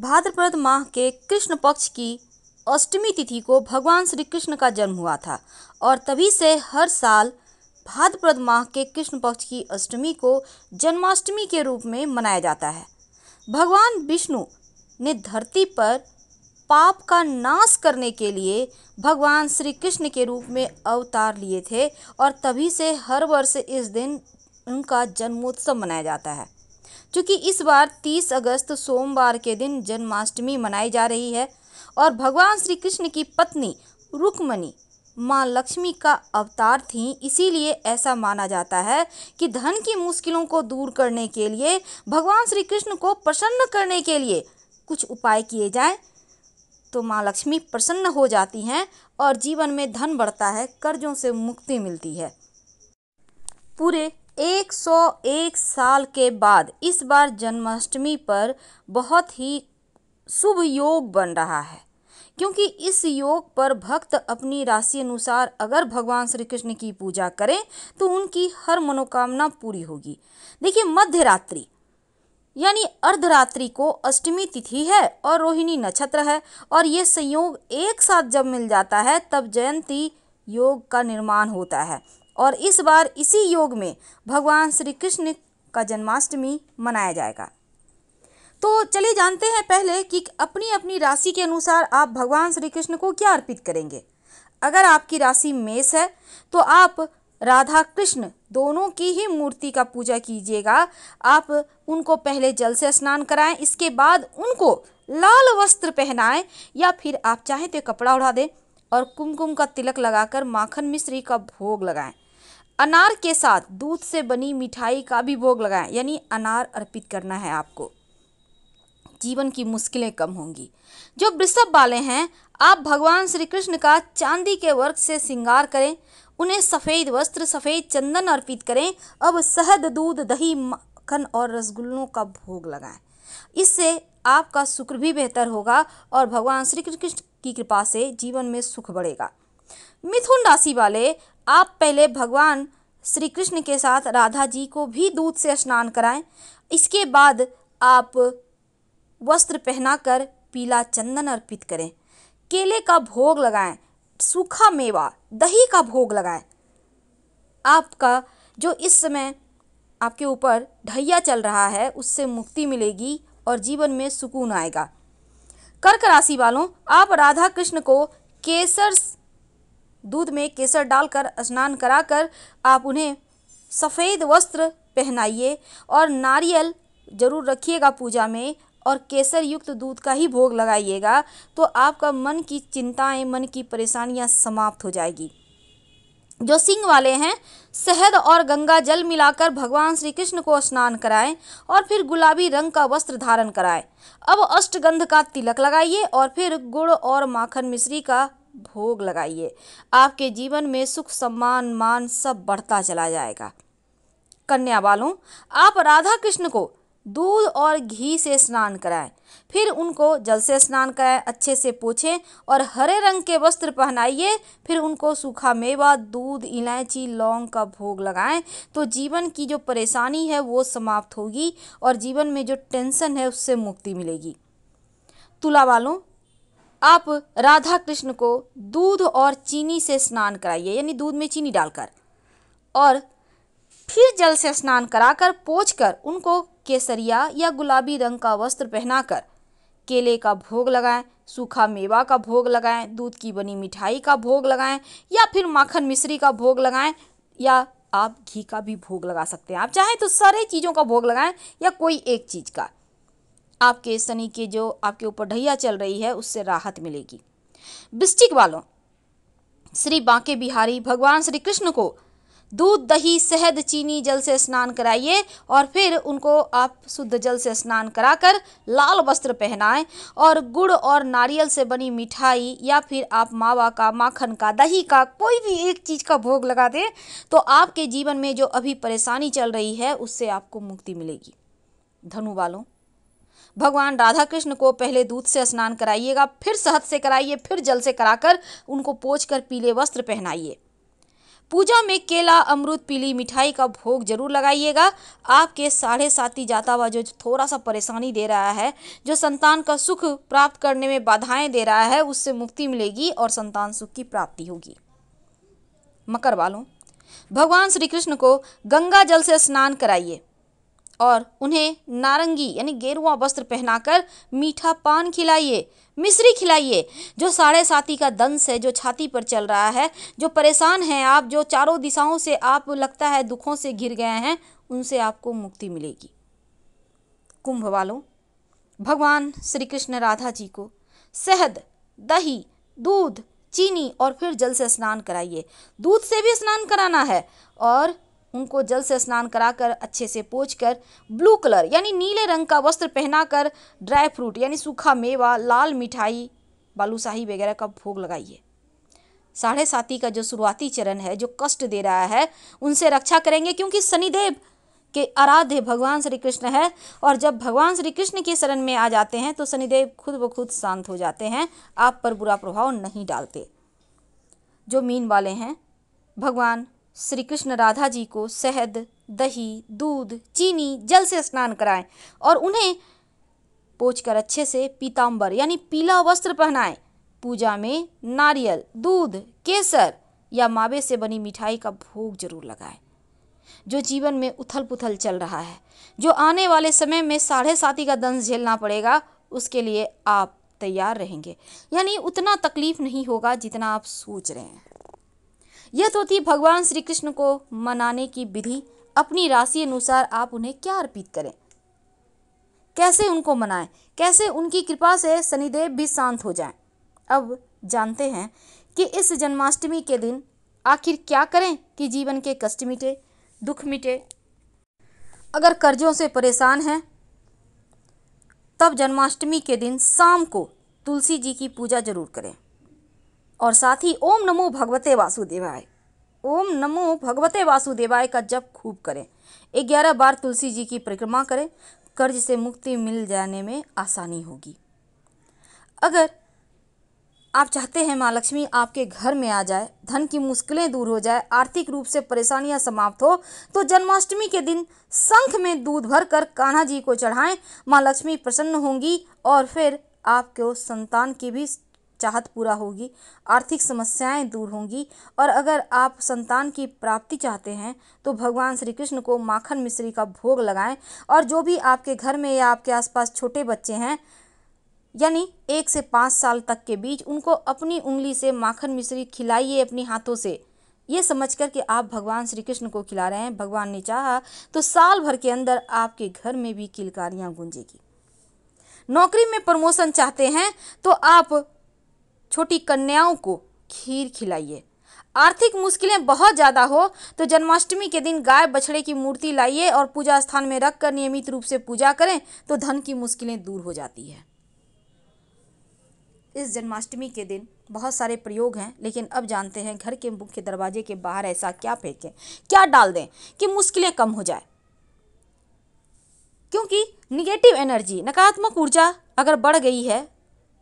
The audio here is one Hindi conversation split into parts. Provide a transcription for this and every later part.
भाद्रपद माह के कृष्ण पक्ष की अष्टमी तिथि को भगवान श्री कृष्ण का जन्म हुआ था और तभी से हर साल भाद्रपद माह के कृष्ण पक्ष की अष्टमी को जन्माष्टमी के रूप में मनाया जाता है भगवान विष्णु ने धरती पर पाप का नाश करने के लिए भगवान श्री कृष्ण के रूप में अवतार लिए थे और तभी से हर वर्ष इस दिन उनका जन्मोत्सव मनाया जाता है क्योंकि इस बार 30 अगस्त सोमवार के दिन जन्माष्टमी मनाई जा रही है और भगवान श्री कृष्ण की पत्नी रुक्मणी माँ लक्ष्मी का अवतार थी इसीलिए ऐसा माना जाता है कि धन की मुश्किलों को दूर करने के लिए भगवान श्री कृष्ण को प्रसन्न करने के लिए कुछ उपाय किए जाएं तो माँ लक्ष्मी प्रसन्न हो जाती हैं और जीवन में धन बढ़ता है कर्जों से मुक्ति मिलती है पूरे 101 साल के बाद इस बार जन्माष्टमी पर बहुत ही शुभ योग बन रहा है क्योंकि इस योग पर भक्त अपनी राशि अनुसार अगर भगवान श्री कृष्ण की पूजा करें तो उनकी हर मनोकामना पूरी होगी देखिए मध्य रात्रि यानी अर्धरात्रि को अष्टमी तिथि है और रोहिणी नक्षत्र है और ये संयोग एक साथ जब मिल जाता है तब जयंती योग का निर्माण होता है और इस बार इसी योग में भगवान श्री कृष्ण का जन्माष्टमी मनाया जाएगा तो चलिए जानते हैं पहले कि अपनी अपनी राशि के अनुसार आप भगवान श्री कृष्ण को क्या अर्पित करेंगे अगर आपकी राशि मेष है तो आप राधा कृष्ण दोनों की ही मूर्ति का पूजा कीजिएगा आप उनको पहले जल से स्नान कराएं इसके बाद उनको लाल वस्त्र पहनाएं या फिर आप चाहें तो कपड़ा उड़ा दें और कुमकुम का तिलक लगाकर माखन मिश्री का भोग लगाएं अनार के साथ दूध से बनी मिठाई का भी भोग लगाएं यानी अनार अर्पित करना है आपको जीवन की मुश्किलें कम होंगी जो वृषभ वाले हैं आप भगवान श्री कृष्ण का चांदी के वर्क से श्रृंगार करें उन्हें सफ़ेद वस्त्र सफ़ेद चंदन अर्पित करें अब शहद दूध दही मक्खन और रसगुल्लों का भोग लगाएं इससे आपका शुक्र भी बेहतर होगा और भगवान श्री कृष्ण की कृपा से जीवन में सुख बढ़ेगा मिथुन राशि वाले आप पहले भगवान श्री कृष्ण के साथ राधा जी को भी दूध से स्नान कराएं इसके बाद आप वस्त्र पहनाकर पीला चंदन अर्पित करें केले का भोग लगाएं सूखा मेवा दही का भोग लगाएं आपका जो इस समय आपके ऊपर ढैया चल रहा है उससे मुक्ति मिलेगी और जीवन में सुकून आएगा कर्क राशि वालों आप राधा कृष्ण को केसर दूध में केसर डालकर स्नान कराकर आप उन्हें सफ़ेद वस्त्र पहनाइए और नारियल ज़रूर रखिएगा पूजा में और केसर युक्त दूध का ही भोग लगाइएगा तो आपका मन की चिंताएं मन की परेशानियां समाप्त हो जाएगी जो सिंह वाले हैं शहद और गंगा जल मिलाकर भगवान श्री कृष्ण को स्नान कराएं और फिर गुलाबी रंग का वस्त्र धारण कराएं अब अष्टगंध का तिलक लगाइए और फिर गुड़ और माखन मिश्री का भोग लगाइए आपके जीवन में सुख सम्मान मान सब बढ़ता चला जाएगा कन्या वालों आप राधा कृष्ण को दूध और घी से स्नान कराएं फिर उनको जल से स्नान कराएं अच्छे से पोछें और हरे रंग के वस्त्र पहनाइए फिर उनको सूखा मेवा दूध इलायची लौंग का भोग लगाएं तो जीवन की जो परेशानी है वो समाप्त होगी और जीवन में जो टेंशन है उससे मुक्ति मिलेगी तुला वालों आप राधा कृष्ण को दूध और चीनी से स्नान कराइए यानी दूध में चीनी डालकर और फिर जल से स्नान कराकर कर उनको केसरिया या गुलाबी रंग का वस्त्र पहनाकर केले का भोग लगाएं सूखा मेवा का भोग लगाएं दूध की बनी मिठाई का भोग लगाएं या फिर माखन मिश्री का भोग लगाएं या आप घी का भी भोग लगा सकते हैं आप चाहें तो सारे चीज़ों का भोग लगाएं या कोई एक चीज़ का आपके शनि के जो आपके ऊपर ढैया चल रही है उससे राहत मिलेगी बिस्टिक वालों श्री बांके बिहारी भगवान श्री कृष्ण को दूध दही शहद चीनी जल से स्नान कराइए और फिर उनको आप शुद्ध जल से स्नान कराकर लाल वस्त्र पहनाएं और गुड़ और नारियल से बनी मिठाई या फिर आप मावा का माखन का दही का कोई भी एक चीज़ का भोग लगा दें तो आपके जीवन में जो अभी परेशानी चल रही है उससे आपको मुक्ति मिलेगी धनु वालों भगवान राधा कृष्ण को पहले दूध से स्नान कराइएगा फिर शहद से कराइए फिर जल से कराकर उनको पोच कर पीले वस्त्र पहनाइए पूजा में केला अमरुद पीली मिठाई का भोग जरूर लगाइएगा आपके साढ़े साथी जाता हुआ जो थोड़ा सा परेशानी दे रहा है जो संतान का सुख प्राप्त करने में बाधाएं दे रहा है उससे मुक्ति मिलेगी और संतान सुख की प्राप्ति होगी मकर वालों भगवान श्री कृष्ण को गंगा जल से स्नान कराइए और उन्हें नारंगी यानी गेरुआ वस्त्र पहनाकर मीठा पान खिलाइए मिश्री खिलाइए जो साढ़े साथी का दंश है जो छाती पर चल रहा है जो परेशान हैं आप जो चारों दिशाओं से आप लगता है दुखों से घिर गए हैं उनसे आपको मुक्ति मिलेगी कुंभ वालों भगवान श्री कृष्ण राधा जी को शहद दही दूध चीनी और फिर जल से स्नान कराइए दूध से भी स्नान कराना है और उनको जल से स्नान कराकर अच्छे से पोछ कर ब्लू कलर यानी नीले रंग का वस्त्र पहनाकर ड्राई फ्रूट यानी सूखा मेवा लाल मिठाई बालूशाही वगैरह का भोग लगाइए साढ़े साथी का जो शुरुआती चरण है जो कष्ट दे रहा है उनसे रक्षा करेंगे क्योंकि शनिदेव के आराध्य भगवान श्री कृष्ण है और जब भगवान श्री कृष्ण के शरण में आ जाते हैं तो शनिदेव खुद ब खुद शांत हो जाते हैं आप पर बुरा प्रभाव नहीं डालते जो मीन वाले हैं भगवान श्री कृष्ण राधा जी को शहद दही दूध चीनी जल से स्नान कराएं और उन्हें कर अच्छे से पीताम्बर यानी पीला वस्त्र पहनाएं पूजा में नारियल दूध केसर या मावे से बनी मिठाई का भोग जरूर लगाएं जो जीवन में उथल पुथल चल रहा है जो आने वाले समय में साढ़े साथी का दंश झेलना पड़ेगा उसके लिए आप तैयार रहेंगे यानी उतना तकलीफ नहीं होगा जितना आप सोच रहे हैं यह तो थी भगवान श्री कृष्ण को मनाने की विधि अपनी राशि अनुसार आप उन्हें क्या अर्पित करें कैसे उनको मनाएं कैसे उनकी कृपा से शनिदेव भी शांत हो जाएं अब जानते हैं कि इस जन्माष्टमी के दिन आखिर क्या करें कि जीवन के कष्ट मिटे दुख मिटे अगर कर्जों से परेशान हैं तब जन्माष्टमी के दिन शाम को तुलसी जी की पूजा जरूर करें और साथ ही ओम नमो भगवते वासुदेवाय ओम नमो भगवते वासुदेवाय का जप खूब करें ग्यारह बार तुलसी जी की परिक्रमा करें कर्ज से मुक्ति मिल जाने में आसानी होगी अगर आप चाहते हैं माँ लक्ष्मी आपके घर में आ जाए धन की मुश्किलें दूर हो जाए आर्थिक रूप से परेशानियां समाप्त हो तो जन्माष्टमी के दिन संख में दूध भर कर कान्हा जी को चढ़ाएं माँ लक्ष्मी प्रसन्न होंगी और फिर आपको संतान की भी चाहत पूरा होगी आर्थिक समस्याएं दूर होंगी और अगर आप संतान की प्राप्ति चाहते हैं तो भगवान श्री कृष्ण को माखन मिश्री का भोग लगाएं और जो भी आपके घर में या आपके आसपास छोटे बच्चे हैं यानी एक से पाँच साल तक के बीच उनको अपनी उंगली से माखन मिश्री खिलाइए अपने हाथों से ये समझ कर कि आप भगवान श्री कृष्ण को खिला रहे हैं भगवान ने चाहा तो साल भर के अंदर आपके घर में भी किलकारियाँ गूंजेगी नौकरी में प्रमोशन चाहते हैं तो आप छोटी कन्याओं को खीर खिलाइए आर्थिक मुश्किलें बहुत ज़्यादा हो तो जन्माष्टमी के दिन गाय बछड़े की मूर्ति लाइए और पूजा स्थान में रखकर नियमित रूप से पूजा करें तो धन की मुश्किलें दूर हो जाती है इस जन्माष्टमी के दिन बहुत सारे प्रयोग हैं लेकिन अब जानते हैं घर के मुख्य दरवाजे के बाहर ऐसा क्या फेंकें क्या डाल दें कि मुश्किलें कम हो जाए क्योंकि निगेटिव एनर्जी नकारात्मक ऊर्जा अगर बढ़ गई है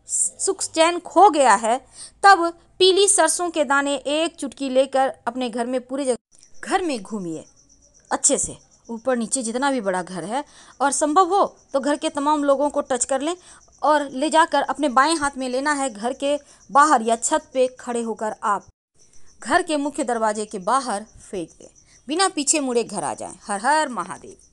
सुख चैन खो गया है तब पीली सरसों के दाने एक चुटकी लेकर अपने घर में पूरे जगह घर में घूमिए अच्छे से ऊपर नीचे जितना भी बड़ा घर है और संभव हो तो घर के तमाम लोगों को टच कर लें और ले जाकर अपने बाएं हाथ में लेना है घर के बाहर या छत पे खड़े होकर आप घर के मुख्य दरवाजे के बाहर फेंक दें बिना पीछे मुड़े घर आ जाएं हर हर महादेव